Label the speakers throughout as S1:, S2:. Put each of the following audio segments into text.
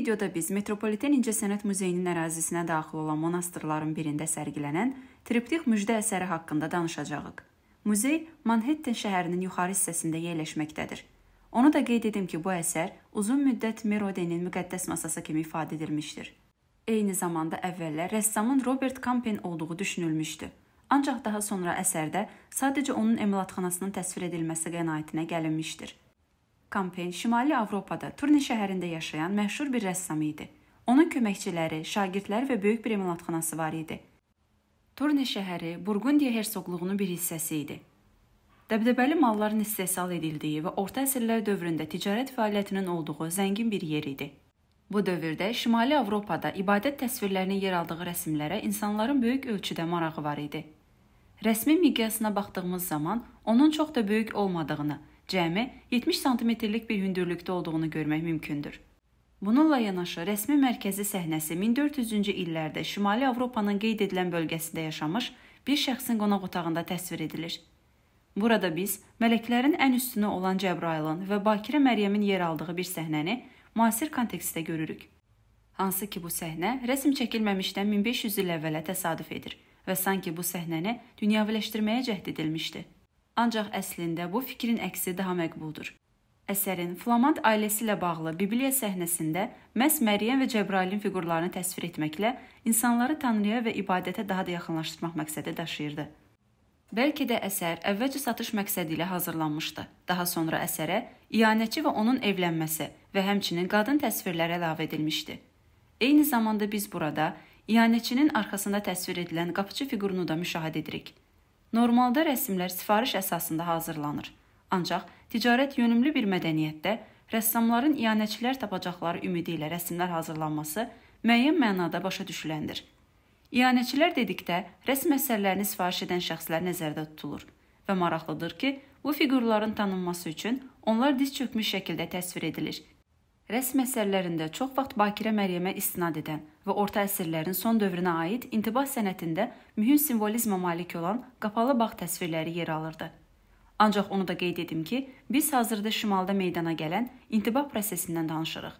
S1: videoda biz Metropoliten İncəsənət Muzeyinin ərazisinə daxil olan monastırların birində sərgilənən triptix müjdə əsəri haqqında danışacağıq. Muzey Manhattan şəhərinin yuxarı hissəsində yerləşməkdədir. Onu da qeyd edim ki, bu əsər uzun müddət Merodenin müqəddəs masası kimi ifadə edilmişdir. Eyni zamanda əvvəllər rəssamın Robert Campen olduğu düşünülmüşdü. Ancaq daha sonra əsərdə sadəcə onun emalatxanasının təsvir edilməsi qənaətinə gəlinmişdir. Kampen Şimali Avropada Turne şəhərində yaşayan məşhur bir rəssam idi. Onun köməkçiləri, şagirdləri və böyük bir emalatxanası var idi. Turne şəhəri Burqundiya hersoqluğunun bir hissəsi idi. Dəbdəbəli malların istehsal edildiyi və orta əsrlər dövründə ticarət fəaliyyətinin olduğu zəngin bir yer idi. Bu dövrdə Şimali Avropada ibadət təsvirlərinin yer aldığı rəsmlərə insanların böyük ölçüdə marağı var idi. Rəsmin miqyasına baxdığımız zaman onun çox da böyük olmadığını cəmi 70 sm-lik bir hündürlükdə olduğunu görmək mümkündür. Bununla yanaşı rəsmi mərkəzi səhnəsi 1400-cü illərdə Şimali Avropanın qeyd edilən bölgəsində yaşamış bir şəxsin qonaq otağında təsvir edilir. Burada biz mələklərin ən üstünü olan Cəbrailin və Bakirə Məryəmin yer aldığı bir səhnəni müasir kontekstdə görürük. Hansı ki bu səhnə rəsm çəkilməmişdən 1500 il əvvələ təsadüf edir və sanki bu səhnəni dünyaviləşdirməyə cəhd edilmişdi. Ancaq əslində bu fikrin əksi daha məqbuldur. Əsərin Flamand ailəsi ilə bağlı Bibliya səhnəsində məhz Məryəm və Cəbrailin fiqurlarını təsvir etməklə insanları Tanrıya və ibadətə daha da yaxınlaşdırmaq məqsədi daşıyırdı. Bəlkə də əsər əvvəlcə satış məqsədi ilə hazırlanmışdı. Daha sonra əsərə iyanəçi və onun evlənməsi və həmçinin qadın təsvirləri əlavə edilmişdi. Eyni zamanda biz burada iyanəçinin arxasında təsvir edilən qapıçı fiqurunu da müşahidə edirik. Normalda rəsmlər sifariş əsasında hazırlanır. Ancaq ticarət yönümlü bir mədəniyyətdə rəssamların iyanəçilər tapacaqları ümidi ilə rəsmlər hazırlanması müəyyən mənada başa düşüləndir. İyanəçilər dedikdə rəsm əsərlərini sifariş edən şəxslər nəzərdə tutulur və maraqlıdır ki, bu fiqurların tanınması üçün onlar diz çökmüş şəkildə təsvir edilir rəsm əsərlərində çox vaxt Bakirə Məryəmə istinad edən və orta əsrlərin son dövrünə aid intibah sənətində mühüm simvolizmə malik olan qapalı bağ təsvirləri yer alırdı. Ancaq onu da qeyd edim ki, biz hazırda şimalda meydana gələn intibah prosesindən danışırıq.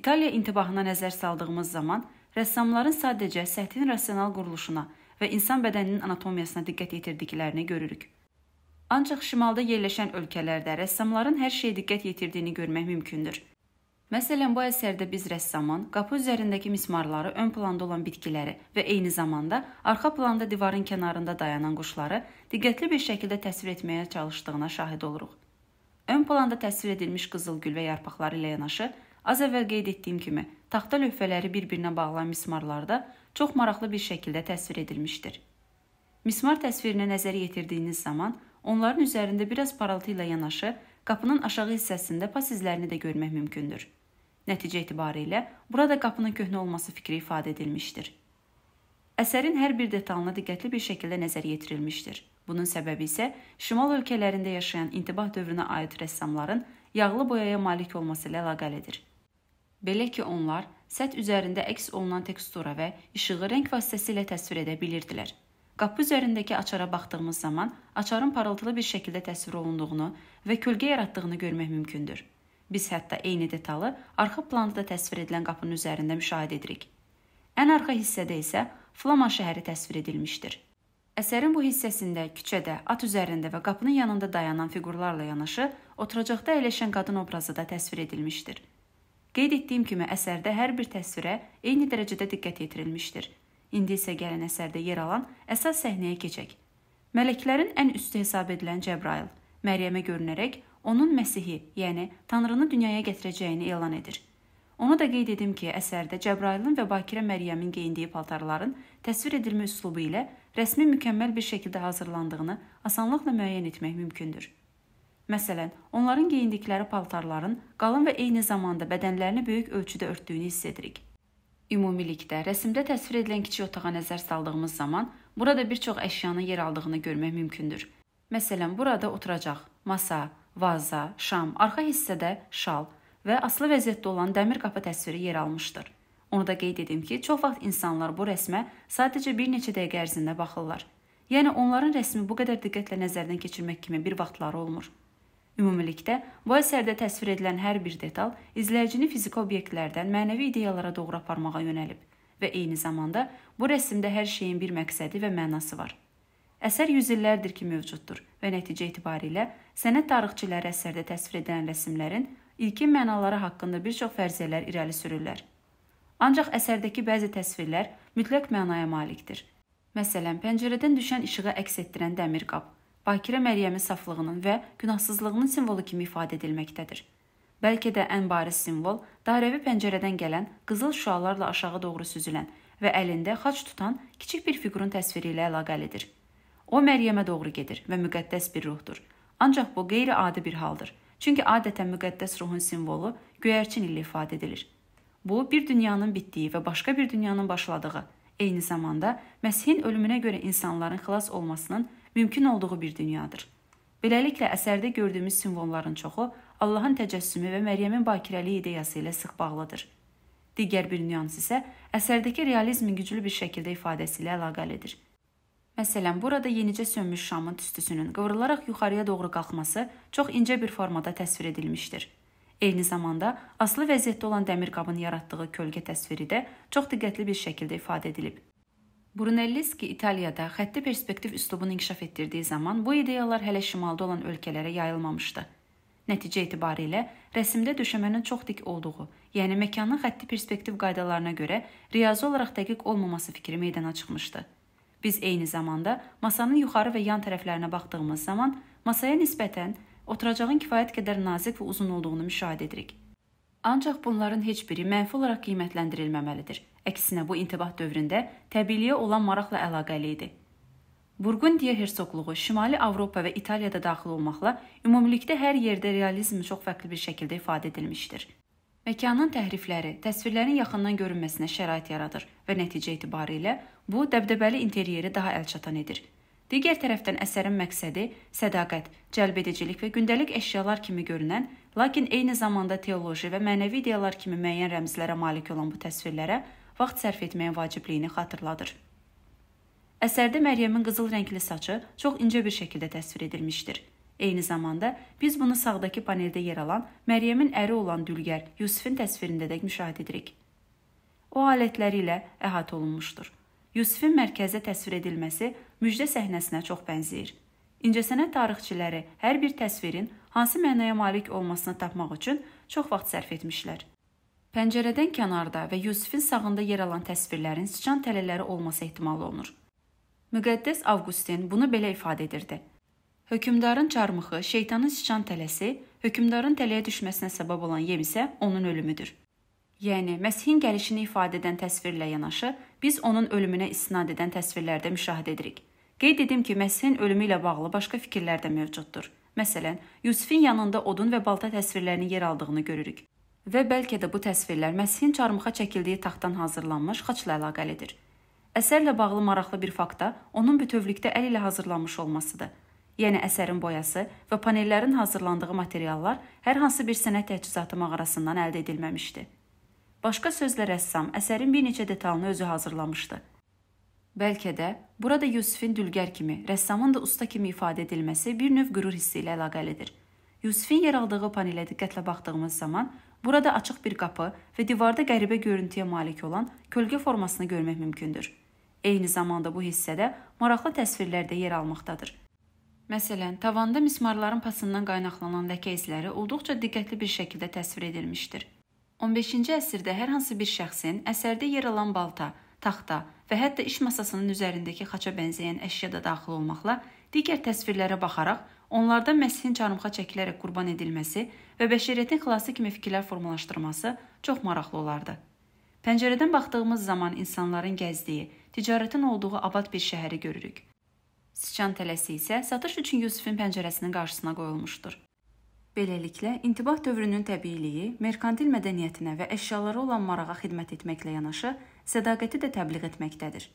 S1: İtaliya intibahına nəzər saldığımız zaman rəssamların sadəcə səthin rasional quruluşuna və insan bədəninin anatomiyasına diqqət yetirdiklərini görürük. Ancaq şimalda yerləşən ölkələrdə rəssamların hər şeyə diqqət yetirdiyini görmək mümkündür. Məsələn, bu əsərdə biz rəssamın qapı üzərindəki mismarları, ön planda olan bitkiləri və eyni zamanda arxa planda divarın kənarında dayanan quşları diqqətli bir şəkildə təsvir etməyə çalışdığına şahid oluruq. Ön planda təsvir edilmiş qızıl gül və yarpaqları ilə yanaşı, az əvvəl qeyd etdiyim kimi, taxta lövhələri bir-birinə bağlayan mismarlarda çox maraqlı bir şəkildə təsvir edilmişdir. Mismar təsvirinə nəzər yetirdiyiniz zaman, onların üzərində biraz parıltı ilə yanaşı, qapının aşağı hissəsində pas izlərini də görmək mümkündür. Nəticə etibarilə burada qapının köhnə olması fikri ifadə edilmişdir. Əsərin hər bir detalına diqqətli bir şəkildə nəzər yetirilmişdir. Bunun səbəbi isə şimal ölkələrində yaşayan intibah dövrünə aid rəssamların yağlı boyaya malik olması ilə əlaqəlidir. Belə ki, onlar sət üzərində əks olunan tekstura və işığı rəng vasitəsilə təsvir edə bilirdilər. Qapı üzərindəki açara baxdığımız zaman açarın parıltılı bir şəkildə təsvir olunduğunu və kölgə yaratdığını görmək mümkündür. Biz hətta eyni detalı arxa planda təsvir edilən qapının üzərində müşahidə edirik. Ən arxa hissədə isə Flaman şəhəri təsvir edilmişdir. Əsərin bu hissəsində küçədə, at üzərində və qapının yanında dayanan fiqurlarla yanaşı oturacaqda əyləşən qadın obrazı da təsvir edilmişdir. Qeyd etdiyim kimi əsərdə hər bir təsvirə eyni dərəcədə diqqət yetirilmişdir. İndi isə gələn əsərdə yer alan əsas səhnəyə keçək. Mələklərin ən üstü hesab edilən Cəbrayıl Məryəmə görünərək onun Məsihi, yəni Tanrını dünyaya gətirəcəyini elan edir. Onu da qeyd edim ki, əsərdə Cəbrailin və Bakirə Məryəmin geyindiyi paltarların təsvir edilmə üslubu ilə rəsmin mükəmməl bir şəkildə hazırlandığını asanlıqla müəyyən etmək mümkündür. Məsələn, onların geyindikləri paltarların qalın və eyni zamanda bədənlərini böyük ölçüdə örtdüyünü hiss edirik. Ümumilikdə rəsmdə təsvir edilən kiçik otağa nəzər saldığımız zaman burada bir çox əşyanın yer aldığını görmək mümkündür. Məsələn, burada oturacaq, masa, vaza, şam, arxa hissədə şal və asılı vəziyyətdə olan dəmir qapı təsviri yer almışdır. Onu da qeyd edim ki, çox vaxt insanlar bu rəsmə sadəcə bir neçə dəqiqə ərzində baxırlar. Yəni onların rəsmi bu qədər diqqətlə nəzərdən keçirmək kimi bir vaxtları olmur. Ümumilikdə bu əsərdə təsvir edilən hər bir detal izləyicini fiziki obyektlərdən mənəvi ideyalara doğru aparmağa yönəlib və eyni zamanda bu rəsmdə hər şeyin bir məqsədi və mənası var. Əsər yüzillərdir ki mövcuddur və nəticə etibarilə sənət tarixçiləri əsərdə təsvir edilən rəsmlərin ilkin mənaları haqqında bir çox fərziyyələr irəli sürürlər. Ancaq əsərdəki bəzi təsvirlər mütləq mənaya malikdir. Məsələn, pəncərədən düşən işığı əks etdirən dəmir qab Bakirə Məryəmin saflığının və günahsızlığının simvolu kimi ifadə edilməkdədir. Bəlkə də ən bariz simvol dairəvi pəncərədən gələn qızıl şüalarla aşağı doğru süzülən və əlində xaç tutan kiçik bir fiqurun təsviri ilə əlaqəlidir. O Məryəmə doğru gedir və müqəddəs bir ruhdur. Ancaq bu qeyri-adi bir haldır. Çünki adətən müqəddəs ruhun simvolu göyərçin ilə ifadə edilir. Bu bir dünyanın bitdiyi və başqa bir dünyanın başladığı, eyni zamanda Məsihin ölümünə görə insanların xilas olmasının mümkün olduğu bir dünyadır. Beləliklə əsərdə gördüyümüz simvolların çoxu Allahın təcəssümü və Məryəmin bakirəliyi ideyası ilə sıx bağlıdır. Digər bir nüans isə əsərdəki realizmin güclü bir şəkildə ifadəsi ilə əlaqəlidir. Məsələn, burada yenicə sönmüş şamın tüstüsünün qıvrılaraq yuxarıya doğru qalxması çox incə bir formada təsvir edilmişdir. Eyni zamanda aslı vəziyyətdə olan dəmir qabın yaratdığı kölgə təsviri də çox diqqətli bir şəkildə ifadə edilib. Brunelleschi İtaliyada xətti perspektiv üslubunu inkişaf etdirdiyi zaman bu ideyalar hələ şimalda olan ölkələrə yayılmamışdı. Nəticə itibarilə rəsmdə döşəmənin çox dik olduğu, yəni məkanın xətti perspektiv qaydalarına görə riyazi olaraq dəqiq olmaması fikri meydana çıxmışdı. Biz eyni zamanda masanın yuxarı və yan tərəflərinə baxdığımız zaman masaya nisbətən oturacağın kifayət qədər nazik və uzun olduğunu müşahidə edirik. Ancaq bunların heç biri mənfi olaraq qiymətləndirilməməlidir. Əksinə bu intibah dövründə təbiiliyə olan maraqla əlaqəli idi. Burqundiya hersoqluğu Şimali Avropa və İtaliyada daxil olmaqla ümumilikdə hər yerdə realizm çox fərqli bir şəkildə ifadə edilmişdir. Məkanın təhrifləri təsvirlərin yaxından görünməsinə şərait yaradır və nəticə itibarilə bu dəbdəbəli interyeri daha əlçatan edir. Digər tərəfdən əsərin məqsədi sədaqət, cəlbedicilik və gündəlik əşyalar kimi görünən, lakin eyni zamanda teoloji və mənəvi ideyalar kimi müəyyən rəmzlərə malik olan bu təsvirlərə vaxt sərf etməyin vacibliyini xatırladır. Əsərdə Məryəmin qızıl rəngli saçı çox incə bir şəkildə təsvir edilmişdir. Eyni zamanda biz bunu sağdakı paneldə yer alan Məryəmin əri olan dülgər Yusifin təsvirində də müşahidə edirik. O alətləri ilə əhatə olunmuşdur. Yusifin mərkəzdə təsvir edilməsi müjdə səhnəsinə çox bənzəyir. İncəsənət tarixçiləri hər bir təsvirin hansı mənaya malik olmasını tapmaq üçün çox vaxt sərf etmişlər. Pəncərədən kənarda və Yusifin sağında yer alan təsvirlərin sıçan tələləri olması ehtimal olunur. Müqəddəs Avqustin bunu belə ifadə edirdi: Hökmdarın çarmıxı, şeytanın sıçan tələsi, hökmdarın tələyə düşməsinə səbəb olan yem isə onun ölümüdür. Yəni Məsihin gəlişini ifadə edən təsvirlə yanaşı, biz onun ölümünə istinad edən təsvirlərdə müşahidə edirik. Qeyd edim ki, Məsihin ölümü ilə bağlı başqa fikirlər də mövcuddur. Məsələn, Yusifin yanında odun və balta təsvirlərinin yer aldığını görürük. Və bəlkə də bu təsvirlər Məsihin çarmıxa çəkildiyi taxtdan hazırlanmış xaçla əlaqəlidir. Əsərlə bağlı maraqlı bir fakt da onun bütövlükdə əl ilə hazırlanmış olmasıdır yəni əsərin boyası və panellərin hazırlandığı materiallar hər hansı bir sənət təchizatı mağarasından əldə edilməmişdi. Başqa sözlə rəssam əsərin bir neçə detalını özü hazırlamışdı. Bəlkə də burada Yusifin dülgər kimi, rəssamın da usta kimi ifadə edilməsi bir növ qürur hissi ilə əlaqəlidir. Yusifin yer aldığı panelə diqqətlə baxdığımız zaman burada açıq bir qapı və divarda qəribə görüntüyə malik olan kölgə formasını görmək mümkündür. Eyni zamanda bu hissədə maraqlı təsvirlər də yer almaqdadır. Məsələn, tavanda mismarların pasından qaynaqlanan ləkə izləri olduqca diqqətli bir şəkildə təsvir edilmişdir. 15-ci əsrdə hər hansı bir şəxsin əsərdə yer alan balta, taxta və hətta iş masasının üzərindəki xaça bənzəyən əşya da daxil olmaqla digər təsvirlərə baxaraq onlardan Məsihin çarmıxa çəkilərək qurban edilməsi və bəşəriyyətin xilası kimi fikirlər formalaşdırması çox maraqlı olardı. Pəncərədən baxdığımız zaman insanların gəzdiyi, ticarətin olduğu abad bir şəhəri görürük. Sıçan tələsi isə satış üçün Yusifin pəncərəsinin qarşısına qoyulmuşdur. Beləliklə, intibah dövrünün təbiiliyi merkantil mədəniyyətinə və əşyalara olan marağa xidmət etməklə yanaşı, sədaqəti də təbliğ etməkdədir.